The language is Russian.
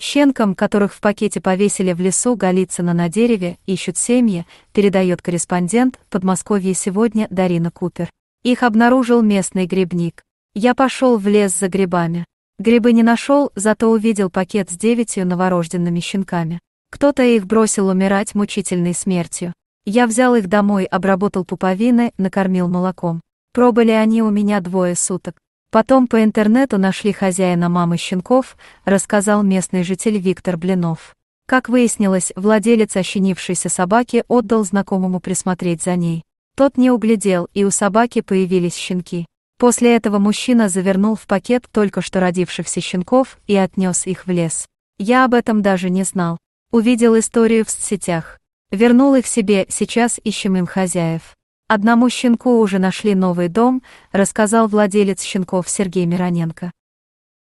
Щенкам, которых в пакете повесили в лесу Голицына на дереве, ищут семьи, передает корреспондент Подмосковье сегодня Дарина Купер. Их обнаружил местный грибник. Я пошел в лес за грибами. Грибы не нашел, зато увидел пакет с девятью новорожденными щенками. Кто-то их бросил умирать мучительной смертью. Я взял их домой, обработал пуповины, накормил молоком. Пробыли они у меня двое суток. Потом по интернету нашли хозяина мамы щенков, рассказал местный житель Виктор Блинов. Как выяснилось, владелец ощенившейся собаки отдал знакомому присмотреть за ней. Тот не углядел, и у собаки появились щенки. После этого мужчина завернул в пакет только что родившихся щенков и отнес их в лес. Я об этом даже не знал. Увидел историю в сетях. Вернул их себе, сейчас ищем им хозяев. Одному щенку уже нашли новый дом, рассказал владелец щенков Сергей Мироненко.